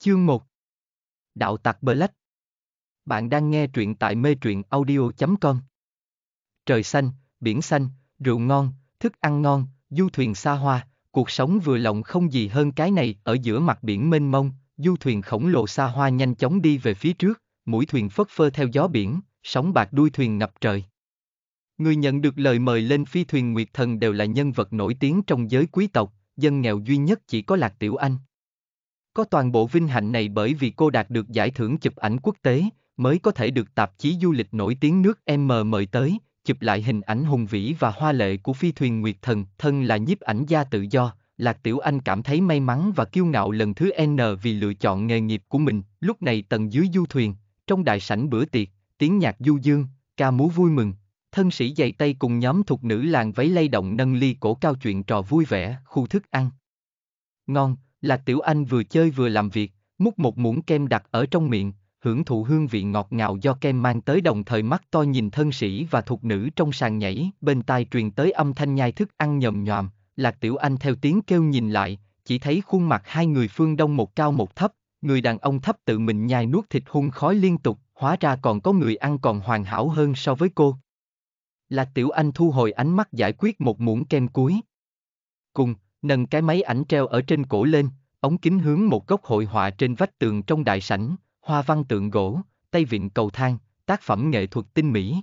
Chương 1 Đạo tặc Black Bạn đang nghe truyện tại mê truyện audio.com Trời xanh, biển xanh, rượu ngon, thức ăn ngon, du thuyền xa hoa, cuộc sống vừa lòng không gì hơn cái này ở giữa mặt biển mênh mông, du thuyền khổng lồ xa hoa nhanh chóng đi về phía trước, mũi thuyền phất phơ theo gió biển, sóng bạc đuôi thuyền ngập trời. Người nhận được lời mời lên phi thuyền Nguyệt Thần đều là nhân vật nổi tiếng trong giới quý tộc, dân nghèo duy nhất chỉ có Lạc Tiểu Anh. Có toàn bộ vinh hạnh này bởi vì cô đạt được giải thưởng chụp ảnh quốc tế, mới có thể được tạp chí du lịch nổi tiếng nước M mời tới, chụp lại hình ảnh hùng vĩ và hoa lệ của phi thuyền Nguyệt Thần, thân là nhiếp ảnh gia tự do, Lạc Tiểu Anh cảm thấy may mắn và kiêu ngạo lần thứ N vì lựa chọn nghề nghiệp của mình, lúc này tầng dưới du thuyền, trong đại sảnh bữa tiệc, tiếng nhạc du dương, ca múa vui mừng, thân sĩ dạy tay cùng nhóm thuộc nữ làng váy lay động nâng ly cổ cao chuyện trò vui vẻ, khu thức ăn. Ngon, là Tiểu Anh vừa chơi vừa làm việc, múc một muỗng kem đặt ở trong miệng, hưởng thụ hương vị ngọt ngào do kem mang tới đồng thời mắt to nhìn thân sĩ và thuộc nữ trong sàn nhảy, bên tai truyền tới âm thanh nhai thức ăn nhầm nhòm, Lạc Tiểu Anh theo tiếng kêu nhìn lại, chỉ thấy khuôn mặt hai người phương đông một cao một thấp, người đàn ông thấp tự mình nhai nuốt thịt hun khói liên tục, hóa ra còn có người ăn còn hoàn hảo hơn so với cô. Lạc Tiểu Anh thu hồi ánh mắt giải quyết một muỗng kem cuối. Cùng, nâng cái máy ảnh treo ở trên cổ lên, ống kính hướng một góc hội họa trên vách tường trong đại sảnh, hoa văn tượng gỗ, tay vịn cầu thang, tác phẩm nghệ thuật tinh mỹ.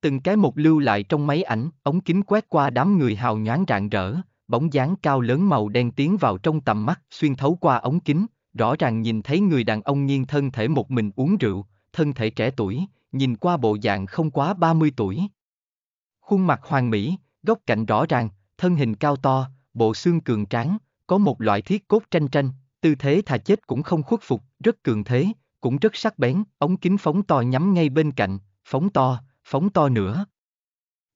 Từng cái một lưu lại trong máy ảnh, ống kính quét qua đám người hào nhoáng rạng rỡ, bóng dáng cao lớn màu đen tiến vào trong tầm mắt, xuyên thấu qua ống kính, rõ ràng nhìn thấy người đàn ông nghiêng thân thể một mình uống rượu, thân thể trẻ tuổi, nhìn qua bộ dạng không quá 30 tuổi. Khuôn mặt hoàng mỹ, góc cạnh rõ ràng, thân hình cao to, bộ xương cường tráng, có một loại thiết cốt tranh tranh, tư thế thà chết cũng không khuất phục, rất cường thế, cũng rất sắc bén, ống kính phóng to nhắm ngay bên cạnh, phóng to, phóng to nữa.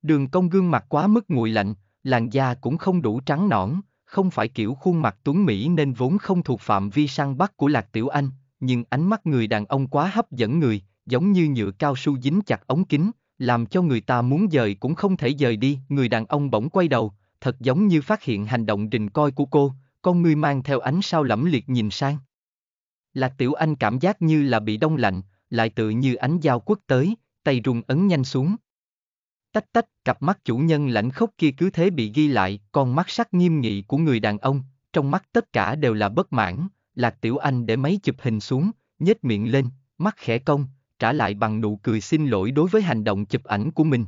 Đường công gương mặt quá mức nguội lạnh, làn da cũng không đủ trắng nõn, không phải kiểu khuôn mặt tuấn Mỹ nên vốn không thuộc phạm vi săn bắt của Lạc Tiểu Anh, nhưng ánh mắt người đàn ông quá hấp dẫn người, giống như nhựa cao su dính chặt ống kính, làm cho người ta muốn dời cũng không thể dời đi. Người đàn ông bỗng quay đầu, thật giống như phát hiện hành động rình coi của cô, con ngươi mang theo ánh sao lẫm liệt nhìn sang. Lạc Tiểu Anh cảm giác như là bị đông lạnh, lại tự như ánh dao quất tới, tay rung ấn nhanh xuống. Tách tách, cặp mắt chủ nhân lãnh khốc kia cứ thế bị ghi lại, con mắt sắc nghiêm nghị của người đàn ông, trong mắt tất cả đều là bất mãn, Lạc Tiểu Anh để máy chụp hình xuống, nhếch miệng lên, mắt khẽ cong, trả lại bằng nụ cười xin lỗi đối với hành động chụp ảnh của mình.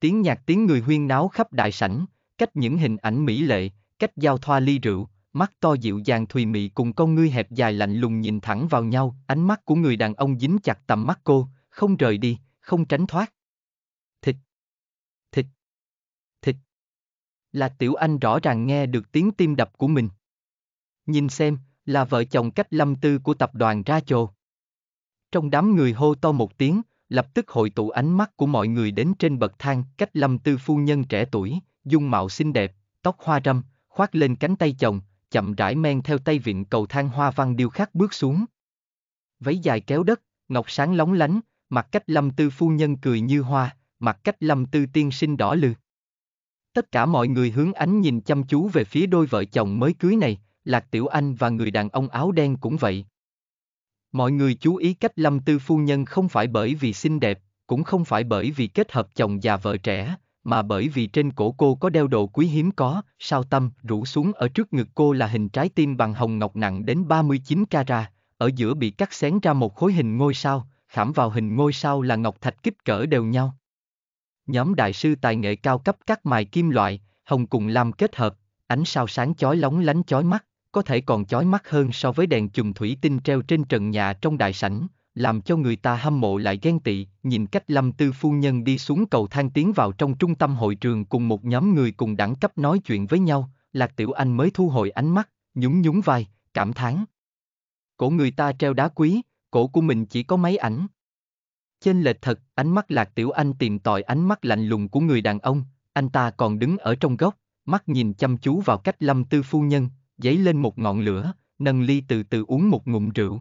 Tiếng nhạc tiếng người huyên náo khắp đại sảnh, cách những hình ảnh mỹ lệ, cách giao thoa ly rượu, mắt to dịu dàng thùy mị cùng con ngươi hẹp dài lạnh lùng nhìn thẳng vào nhau, ánh mắt của người đàn ông dính chặt tầm mắt cô, không rời đi, không tránh thoát. Thịt, thịt, thịt. Là tiểu anh rõ ràng nghe được tiếng tim đập của mình. Nhìn xem, là vợ chồng cách lâm tư của tập đoàn ra chồ. Trong đám người hô to một tiếng, lập tức hội tụ ánh mắt của mọi người đến trên bậc thang cách lâm tư phu nhân trẻ tuổi, dung mạo xinh đẹp, tóc hoa râm, khoác lên cánh tay chồng, chậm rãi men theo tay vịn cầu thang hoa văn điêu khắc bước xuống. Váy dài kéo đất, ngọc sáng lóng lánh, mặt cách lâm tư phu nhân cười như hoa, mặt cách lâm tư tiên sinh đỏ lừ. Tất cả mọi người hướng ánh nhìn chăm chú về phía đôi vợ chồng mới cưới này, Lạc Tiểu Anh và người đàn ông áo đen cũng vậy. Mọi người chú ý cách lâm tư phu nhân không phải bởi vì xinh đẹp, cũng không phải bởi vì kết hợp chồng già vợ trẻ, mà bởi vì trên cổ cô có đeo đồ quý hiếm có, sao tâm, rủ xuống ở trước ngực cô là hình trái tim bằng hồng ngọc nặng đến 39 carat, ở giữa bị cắt xén ra một khối hình ngôi sao, khảm vào hình ngôi sao là ngọc thạch kích cỡ đều nhau. Nhóm đại sư tài nghệ cao cấp cắt mài kim loại, hồng cùng làm kết hợp, ánh sao sáng chói lóng lánh chói mắt, có thể còn chói mắt hơn so với đèn chùm thủy tinh treo trên trần nhà trong đại sảnh, làm cho người ta hâm mộ lại ghen tị, nhìn cách Lâm Tư Phu Nhân đi xuống cầu thang tiến vào trong trung tâm hội trường cùng một nhóm người cùng đẳng cấp nói chuyện với nhau, Lạc Tiểu Anh mới thu hồi ánh mắt, nhún nhún vai, cảm thán. Cổ người ta treo đá quý, cổ của mình chỉ có mấy ảnh. Trên lệch thật, ánh mắt Lạc Tiểu Anh tìm tòi ánh mắt lạnh lùng của người đàn ông, anh ta còn đứng ở trong góc, mắt nhìn chăm chú vào cách Lâm Tư Phu Nhân, dấy lên một ngọn lửa, nâng ly từ từ uống một ngụm rượu,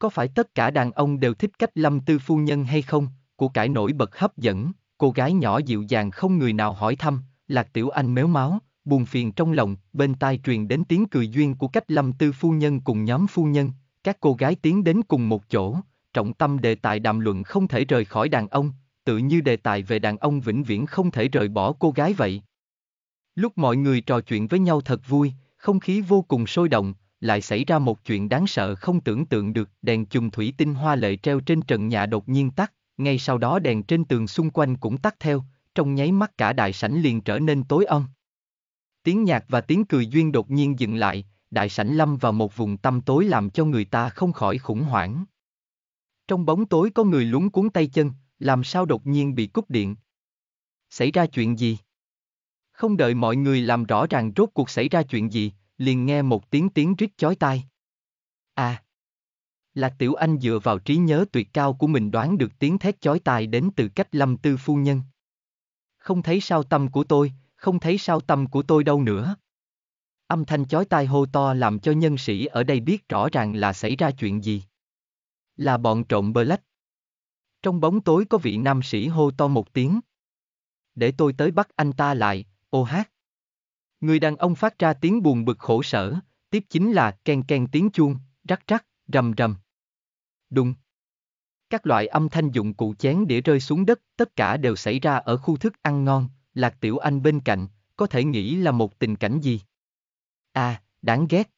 có phải tất cả đàn ông đều thích cách Lâm Tư Phu Nhân hay không? Của cải nổi bật hấp dẫn, cô gái nhỏ dịu dàng không người nào hỏi thăm, Lạc Tiểu Anh méo máu, buồn phiền trong lòng, bên tai truyền đến tiếng cười duyên của cách Lâm Tư Phu Nhân cùng nhóm phu nhân, các cô gái tiến đến cùng một chỗ, trọng tâm đề tài đàm luận không thể rời khỏi đàn ông, tự như đề tài về đàn ông vĩnh viễn không thể rời bỏ cô gái vậy. Lúc mọi người trò chuyện với nhau thật vui, không khí vô cùng sôi động, lại xảy ra một chuyện đáng sợ không tưởng tượng được, đèn chùm thủy tinh hoa lệ treo trên trần nhà đột nhiên tắt, ngay sau đó đèn trên tường xung quanh cũng tắt theo, trong nháy mắt cả đại sảnh liền trở nên tối om. Tiếng nhạc và tiếng cười duyên đột nhiên dừng lại, đại sảnh lâm vào một vùng tăm tối làm cho người ta không khỏi khủng hoảng. Trong bóng tối có người lúng cuốn tay chân, làm sao đột nhiên bị cúp điện? Xảy ra chuyện gì? Không đợi mọi người làm rõ ràng rốt cuộc xảy ra chuyện gì, liền nghe một tiếng tiếng rít chói tai. À! Lạc Tiểu Anh dựa vào trí nhớ tuyệt cao của mình đoán được tiếng thét chói tai đến từ cách lâm tư phu nhân. Không thấy sao tâm của tôi, không thấy sao tâm của tôi đâu nữa. Âm thanh chói tai hô to làm cho nhân sĩ ở đây biết rõ ràng là xảy ra chuyện gì. Là bọn trộm bơ lách. Trong bóng tối có vị nam sĩ hô to một tiếng. Để tôi tới bắt anh ta lại, ô hát. Người đàn ông phát ra tiếng buồn bực khổ sở, tiếp chính là ken ken tiếng chuông, rắc rắc, rầm rầm. Đùng. Các loại âm thanh dụng cụ chén đĩa rơi xuống đất, tất cả đều xảy ra ở khu thức ăn ngon, Lạc Tiểu Anh bên cạnh, có thể nghĩ là một tình cảnh gì. À, đáng ghét.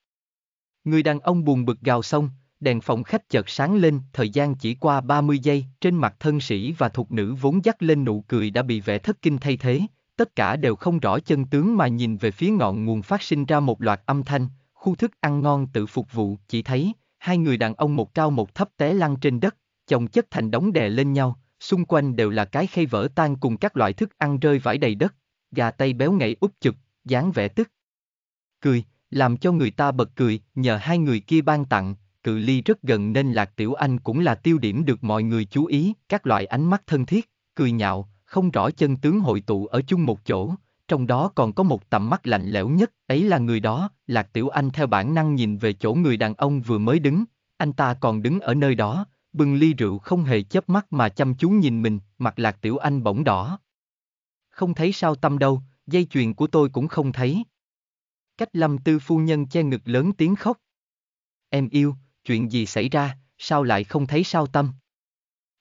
Người đàn ông buồn bực gào xong, đèn phòng khách chợt sáng lên, thời gian chỉ qua 30 giây, trên mặt thân sĩ và thục nữ vốn dắt lên nụ cười đã bị vẻ thất kinh thay thế, tất cả đều không rõ chân tướng mà nhìn về phía ngọn nguồn phát sinh ra một loạt âm thanh, khu thức ăn ngon tự phục vụ, chỉ thấy, hai người đàn ông một cao một thấp té lăn trên đất, chồng chất thành đống đè lên nhau, xung quanh đều là cái khay vỡ tan cùng các loại thức ăn rơi vãi đầy đất, gà tay béo ngậy úp chụp, dáng vẻ tức. Cười, làm cho người ta bật cười, nhờ hai người kia ban tặng, cự ly rất gần nên Lạc Tiểu Anh cũng là tiêu điểm được mọi người chú ý, các loại ánh mắt thân thiết, cười nhạo, không rõ chân tướng hội tụ ở chung một chỗ, trong đó còn có một tầm mắt lạnh lẽo nhất, ấy là người đó, Lạc Tiểu Anh theo bản năng nhìn về chỗ người đàn ông vừa mới đứng, anh ta còn đứng ở nơi đó, bưng ly rượu không hề chớp mắt mà chăm chú nhìn mình, mặt Lạc Tiểu Anh bỗng đỏ. Không thấy sao tâm đâu, dây chuyền của tôi cũng không thấy. Cách lâm tư phu nhân che ngực lớn tiếng khóc. Em yêu, chuyện gì xảy ra, sao lại không thấy sao tâm?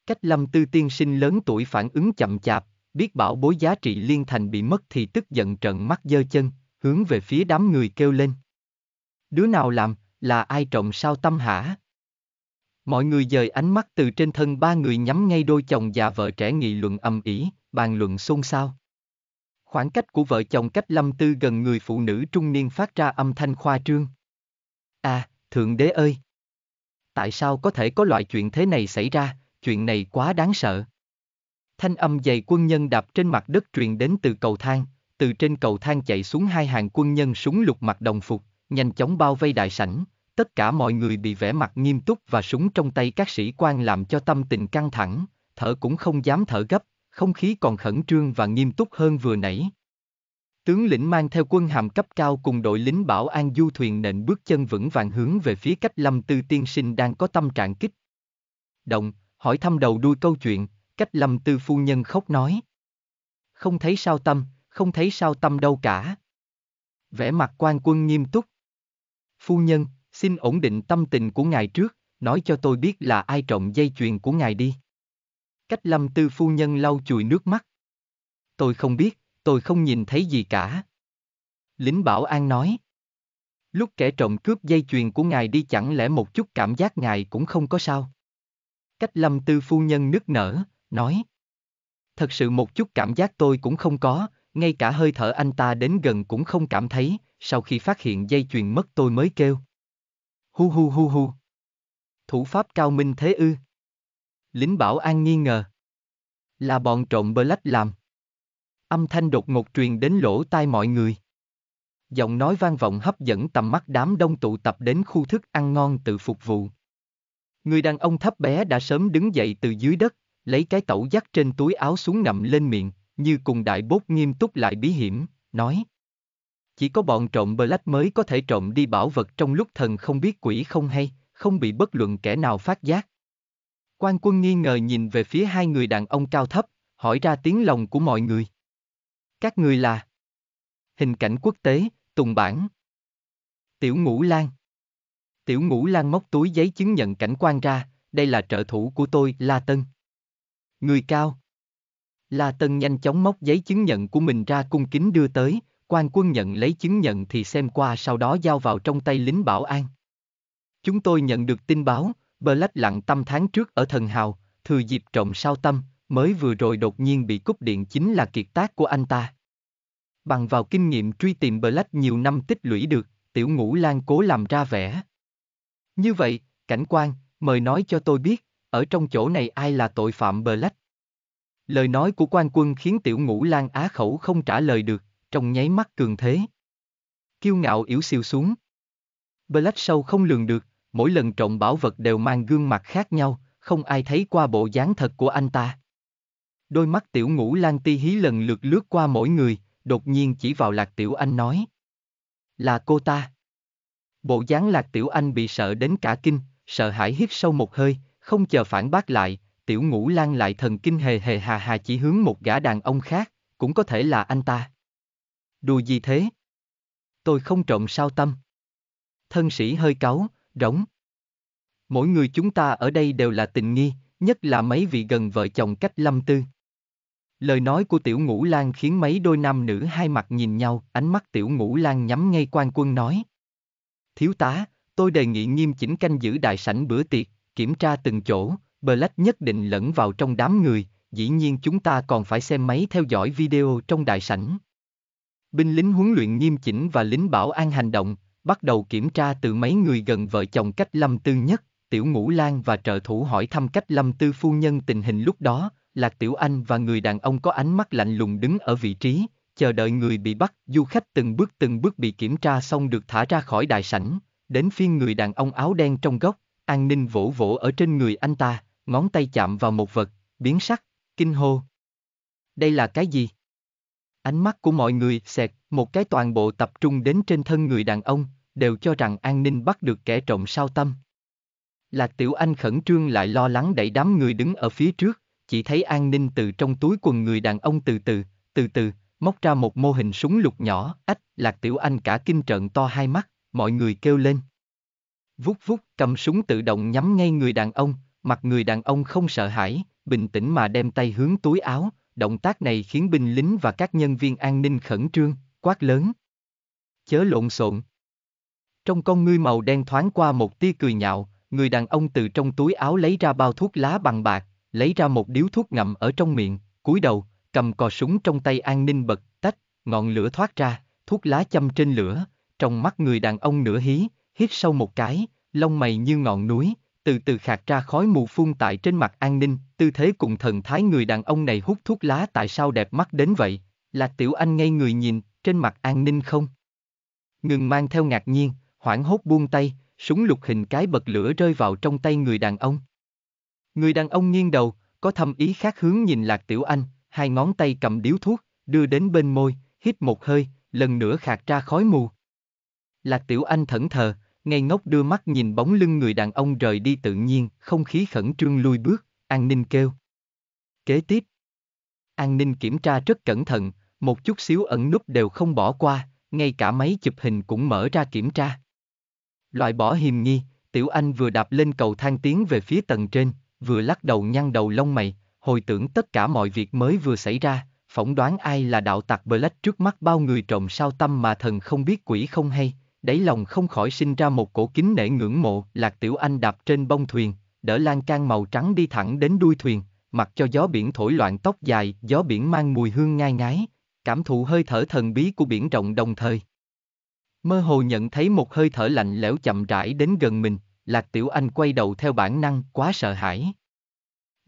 Cách lâm tư tiên sinh lớn tuổi phản ứng chậm chạp, biết bảo bối giá trị liên thành bị mất thì tức giận trận mắt dơ chân, hướng về phía đám người kêu lên. Đứa nào làm, là ai trộm sao tâm hả? Mọi người dời ánh mắt từ trên thân ba người nhắm ngay đôi chồng và vợ trẻ nghị luận âm ỉ, bàn luận xôn xao. Khoảng cách của vợ chồng cách lâm tư gần người phụ nữ trung niên phát ra âm thanh khoa trương. À, Thượng Đế ơi! Tại sao có thể có loại chuyện thế này xảy ra, chuyện này quá đáng sợ. Thanh âm dày quân nhân đạp trên mặt đất truyền đến từ cầu thang, từ trên cầu thang chạy xuống hai hàng quân nhân súng lục mặt đồng phục, nhanh chóng bao vây đại sảnh, tất cả mọi người bị vẻ mặt nghiêm túc và súng trong tay các sĩ quan làm cho tâm tình căng thẳng, thở cũng không dám thở gấp, không khí còn khẩn trương và nghiêm túc hơn vừa nãy. Tướng lĩnh mang theo quân hàm cấp cao cùng đội lính bảo an du thuyền nện bước chân vững vàng hướng về phía cách lâm tư tiên sinh đang có tâm trạng kích. Động, hỏi thăm đầu đuôi câu chuyện, cách lâm tư phu nhân khóc nói. Không thấy sao tâm, không thấy sao tâm đâu cả. Vẻ mặt quan quân nghiêm túc. Phu nhân, xin ổn định tâm tình của ngài trước, nói cho tôi biết là ai trộm dây chuyền của ngài đi. Cách lâm tư phu nhân lau chùi nước mắt. Tôi không biết, tôi không nhìn thấy gì cả. Lính bảo an nói. Lúc kẻ trộm cướp dây chuyền của ngài đi chẳng lẽ một chút cảm giác ngài cũng không có sao? Cách lâm tư phu nhân nức nở, nói. Thật sự một chút cảm giác tôi cũng không có, ngay cả hơi thở anh ta đến gần cũng không cảm thấy, sau khi phát hiện dây chuyền mất tôi mới kêu. Hu hu hu hu. Thủ pháp cao minh thế ư. Lính bảo an nghi ngờ. Là bọn trộm bơ lách làm. Âm thanh đột ngột truyền đến lỗ tai mọi người. Giọng nói vang vọng hấp dẫn tầm mắt đám đông tụ tập đến khu thức ăn ngon tự phục vụ. Người đàn ông thấp bé đã sớm đứng dậy từ dưới đất, lấy cái tẩu dắt trên túi áo xuống nằm lên miệng, như cùng đại bốt nghiêm túc lại bí hiểm, nói. Chỉ có bọn trộm Black mới có thể trộm đi bảo vật trong lúc thần không biết quỷ không hay, không bị bất luận kẻ nào phát giác. Quan quân nghi ngờ nhìn về phía hai người đàn ông cao thấp, hỏi ra tiếng lòng của mọi người. Các người là Hình cảnh quốc tế, Tùng Bản Tiểu Ngũ Lan Tiểu ngũ lan móc túi giấy chứng nhận cảnh quan ra, đây là trợ thủ của tôi, La Tân. Người cao. La Tân nhanh chóng móc giấy chứng nhận của mình ra cung kính đưa tới, quan quân nhận lấy chứng nhận thì xem qua sau đó giao vào trong tay lính bảo an. Chúng tôi nhận được tin báo, bờ lách lặng tâm tháng trước ở Thần Hào, thừa dịp trọng sao tâm, mới vừa rồi đột nhiên bị cúp điện chính là kiệt tác của anh ta. Bằng vào kinh nghiệm truy tìm Lách nhiều năm tích lũy được, tiểu ngũ lan cố làm ra vẻ. Như vậy, cảnh quan, mời nói cho tôi biết, ở trong chỗ này ai là tội phạm bờ lách? Lời nói của quan quân khiến tiểu ngũ lan á khẩu không trả lời được, trong nháy mắt cường thế. Kiêu ngạo yếu siêu xuống. Black sâu không lường được, mỗi lần trộm bảo vật đều mang gương mặt khác nhau, không ai thấy qua bộ dáng thật của anh ta. Đôi mắt tiểu ngũ lan ti hí lần lượt lướt qua mỗi người, đột nhiên chỉ vào lạc tiểu anh nói. Là cô ta. Bộ dáng lạc tiểu anh bị sợ đến cả kinh, sợ hãi hít sâu một hơi, không chờ phản bác lại, tiểu ngũ lan lại thần kinh hề hề hà hà chỉ hướng một gã đàn ông khác, cũng có thể là anh ta. Đùa gì thế? Tôi không trộm sao tâm. Thân sĩ hơi cáu, rỗng. Mỗi người chúng ta ở đây đều là tình nghi, nhất là mấy vị gần vợ chồng cách lâm tư. Lời nói của tiểu ngũ lan khiến mấy đôi nam nữ hai mặt nhìn nhau, ánh mắt tiểu ngũ lan nhắm ngay quan quân nói. Thiếu tá, tôi đề nghị nghiêm chỉnh canh giữ đại sảnh bữa tiệc, kiểm tra từng chỗ, Black nhất định lẫn vào trong đám người, dĩ nhiên chúng ta còn phải xem máy theo dõi video trong đại sảnh. Binh lính huấn luyện nghiêm chỉnh và lính bảo an hành động, bắt đầu kiểm tra từ mấy người gần vợ chồng cách lâm tư nhất, tiểu ngũ lan và trợ thủ hỏi thăm cách lâm tư phu nhân tình hình lúc đó, Lạc Tiểu Anh và người đàn ông có ánh mắt lạnh lùng đứng ở vị trí, chờ đợi người bị bắt, du khách từng bước từng bước bị kiểm tra xong được thả ra khỏi đại sảnh, đến phiên người đàn ông áo đen trong góc, an ninh vỗ vỗ ở trên người anh ta, ngón tay chạm vào một vật, biến sắc, kinh hô. Đây là cái gì? Ánh mắt của mọi người xẹt, một cái toàn bộ tập trung đến trên thân người đàn ông, đều cho rằng an ninh bắt được kẻ trộm sao tâm. là Tiểu Anh khẩn trương lại lo lắng đẩy đám người đứng ở phía trước, chỉ thấy an ninh từ trong túi quần người đàn ông từ từ, từ từ, móc ra một mô hình súng lục nhỏ, ách, lạc tiểu anh cả kinh trợn to hai mắt, mọi người kêu lên. Vút vút, cầm súng tự động nhắm ngay người đàn ông, mặt người đàn ông không sợ hãi, bình tĩnh mà đem tay hướng túi áo, động tác này khiến binh lính và các nhân viên an ninh khẩn trương, quát lớn. Chớ lộn xộn. Trong con ngươi màu đen thoáng qua một tia cười nhạo, người đàn ông từ trong túi áo lấy ra bao thuốc lá bằng bạc, lấy ra một điếu thuốc ngậm ở trong miệng, cúi đầu, cầm cò súng trong tay an ninh bật, tách, ngọn lửa thoát ra, thuốc lá châm trên lửa, trong mắt người đàn ông nửa hí, hít sâu một cái, lông mày như ngọn núi, từ từ khạc ra khói mù phun tại trên mặt an ninh, tư thế cùng thần thái người đàn ông này hút thuốc lá tại sao đẹp mắt đến vậy, là tiểu anh ngay người nhìn, trên mặt an ninh không? Ngừng mang theo ngạc nhiên, hoảng hốt buông tay, súng lục hình cái bật lửa rơi vào trong tay người đàn ông. Người đàn ông nghiêng đầu, có thâm ý khác hướng nhìn Lạc Tiểu Anh, hai ngón tay cầm điếu thuốc, đưa đến bên môi, hít một hơi, lần nữa khạc ra khói mù. Là tiểu anh thẫn thờ, ngây ngốc đưa mắt nhìn bóng lưng người đàn ông rời đi tự nhiên, không khí khẩn trương lui bước, an ninh kêu. Kế tiếp, an ninh kiểm tra rất cẩn thận, một chút xíu ẩn núp đều không bỏ qua, ngay cả máy chụp hình cũng mở ra kiểm tra. Loại bỏ hiềm nghi, tiểu anh vừa đạp lên cầu thang tiến về phía tầng trên, vừa lắc đầu nhăn đầu lông mày, hồi tưởng tất cả mọi việc mới vừa xảy ra, phỏng đoán ai là đạo tặc Black trước mắt bao người trộm sao tâm mà thần không biết quỷ không hay, đáy lòng không khỏi sinh ra một cổ kính nể ngưỡng mộ, Lạc Tiểu Anh đạp trên bông thuyền, đỡ lan can màu trắng đi thẳng đến đuôi thuyền, mặc cho gió biển thổi loạn tóc dài, gió biển mang mùi hương ngai ngái, cảm thụ hơi thở thần bí của biển rộng đồng thời. Mơ hồ nhận thấy một hơi thở lạnh lẽo chậm rãi đến gần mình, Lạc Tiểu Anh quay đầu theo bản năng, quá sợ hãi.